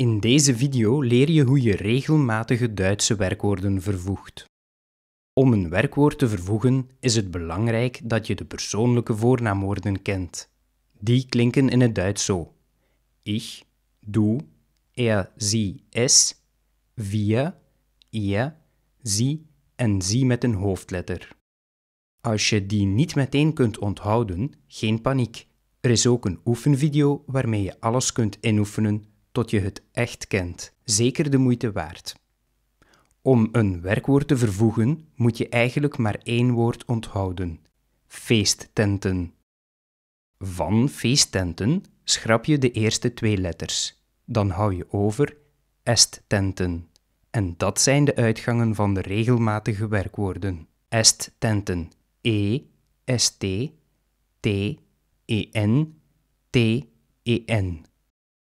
In deze video leer je hoe je regelmatige Duitse werkwoorden vervoegt. Om een werkwoord te vervoegen is het belangrijk dat je de persoonlijke voornaamwoorden kent. Die klinken in het Duits zo: ich, du, er, sie, es, wir, ihr, sie en sie met een hoofdletter. Als je die niet meteen kunt onthouden, geen paniek. Er is ook een oefenvideo waarmee je alles kunt inoefenen tot je het echt kent, zeker de moeite waard. Om een werkwoord te vervoegen, moet je eigenlijk maar één woord onthouden: feesttenten. Van feesttenten schrap je de eerste twee letters. Dan hou je over esttenten. En dat zijn de uitgangen van de regelmatige werkwoorden. Esttenten. E, S-T, T, E-N, T, E-N.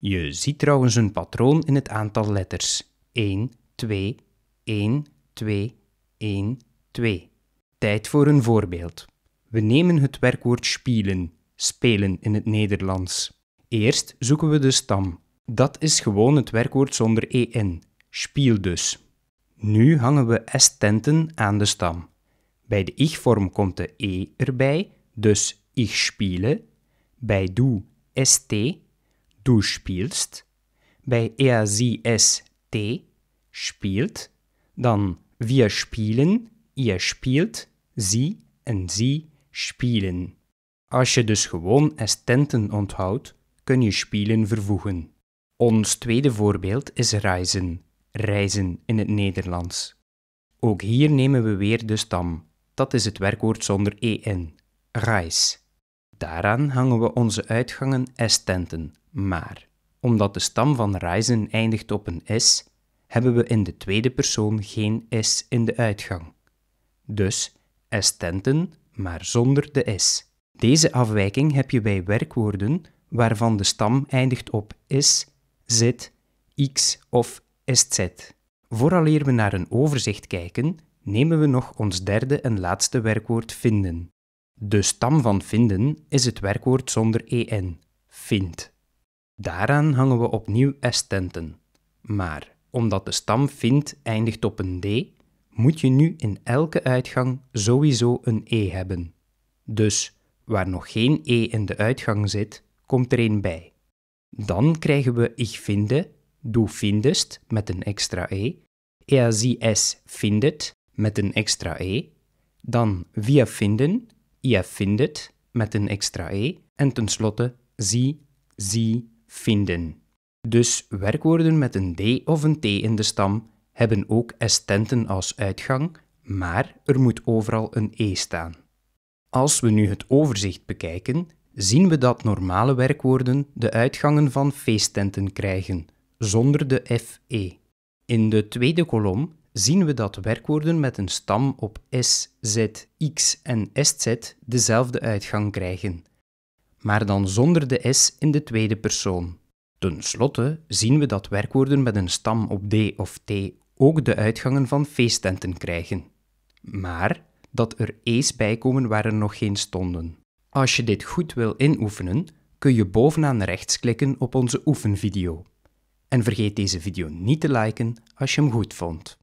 Je ziet trouwens een patroon in het aantal letters 1, 2, 1, 2, 1, 2. Tijd voor een voorbeeld. We nemen het werkwoord spelen, spelen in het Nederlands. Eerst zoeken we de stam. Dat is gewoon het werkwoord zonder en, spiel dus. Nu hangen we s-tenten aan de stam. Bij de ich-vorm komt de e erbij, dus ich spiele. Bij doe st du spielst. Bij er, sie, es, de spielt. Dan wir spielen. ihr spielt, sie en sie spelen. Als je dus gewoon estenten onthoudt, kun je spelen vervoegen. Ons tweede voorbeeld is reizen, reizen in het Nederlands. Ook hier nemen we weer de stam. Dat is het werkwoord zonder en, reis. Daaraan hangen we onze uitgangen estenten, maar omdat de stam van reizen eindigt op een S, hebben we in de tweede persoon geen S in de uitgang. Dus estenten, maar zonder de S. Deze afwijking heb je bij werkwoorden waarvan de stam eindigt op is, zit, x of sz. Vooraleer we naar een overzicht kijken, nemen we nog ons derde en laatste werkwoord vinden. De stam van vinden is het werkwoord zonder en, vindt. Daaraan hangen we opnieuw s-tenten. Maar omdat de stam vind eindigt op een d, moet je nu in elke uitgang sowieso een e hebben. Dus waar nog geen e in de uitgang zit, komt er een bij. Dan krijgen we ich finde, du vindest met een extra e, er sie es findet met een extra e, dan via vinden, ihr findet met een extra e en tenslotte sie, sie vinden. Dus werkwoorden met een d of een t in de stam hebben ook estenten als uitgang, maar er moet overal een e staan. Als we nu het overzicht bekijken, zien we dat normale werkwoorden de uitgangen van feestenten krijgen, zonder de f e. In de tweede kolom zien we dat werkwoorden met een stam op s, z, x en sz dezelfde uitgang krijgen, maar dan zonder de s in de tweede persoon. Ten slotte zien we dat werkwoorden met een stam op d of t ook de uitgangen van feestenten krijgen, maar dat er e's bijkomen waar er nog geen stonden. Als je dit goed wil inoefenen, kun je bovenaan rechts klikken op onze oefenvideo. En vergeet deze video niet te liken als je hem goed vond.